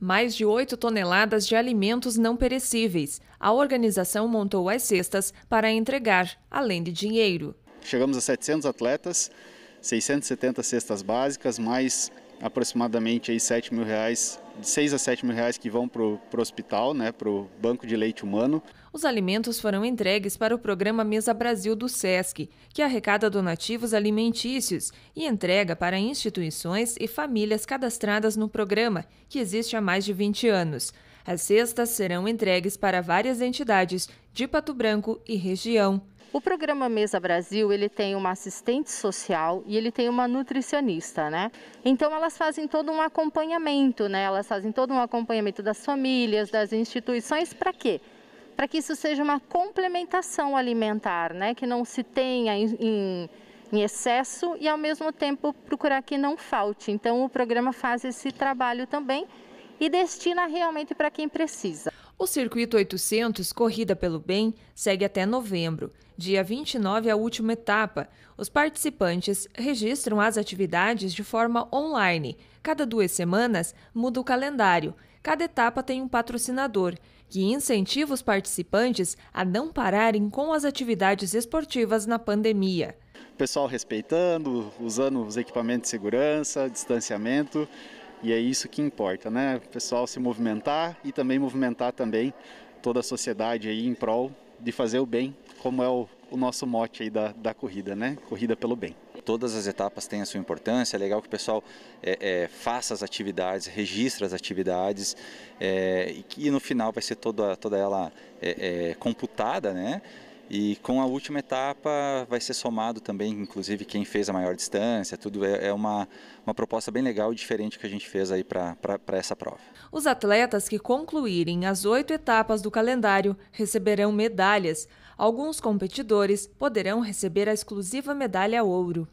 mais de 8 toneladas de alimentos não perecíveis. A organização montou as cestas para entregar, além de dinheiro. Chegamos a 700 atletas 670 cestas básicas, mais aproximadamente aí 7 mil reais, 6 a 7 mil reais que vão para o hospital, né, para o Banco de Leite Humano. Os alimentos foram entregues para o programa Mesa Brasil do SESC, que arrecada donativos alimentícios e entrega para instituições e famílias cadastradas no programa, que existe há mais de 20 anos. As cestas serão entregues para várias entidades de Pato Branco e região. O programa Mesa Brasil, ele tem uma assistente social e ele tem uma nutricionista, né? Então elas fazem todo um acompanhamento, né? Elas fazem todo um acompanhamento das famílias, das instituições, para quê? Para que isso seja uma complementação alimentar, né? Que não se tenha em, em, em excesso e ao mesmo tempo procurar que não falte. Então o programa faz esse trabalho também e destina realmente para quem precisa. O Circuito 800 Corrida pelo Bem segue até novembro. Dia 29 é a última etapa. Os participantes registram as atividades de forma online. Cada duas semanas muda o calendário. Cada etapa tem um patrocinador, que incentiva os participantes a não pararem com as atividades esportivas na pandemia. O pessoal respeitando, usando os equipamentos de segurança, distanciamento. E é isso que importa, né? O pessoal se movimentar e também movimentar também toda a sociedade aí em prol de fazer o bem, como é o, o nosso mote aí da, da corrida, né? Corrida pelo bem todas as etapas têm a sua importância. É legal que o pessoal é, é, faça as atividades, registre as atividades é, e, que no final vai ser toda, toda ela é, é, computada, né? E com a última etapa vai ser somado também, inclusive, quem fez a maior distância, tudo é, é uma, uma proposta bem legal e diferente que a gente fez aí para essa prova. Os atletas que concluírem as oito etapas do calendário receberão medalhas. Alguns competidores poderão receber a exclusiva medalha ouro.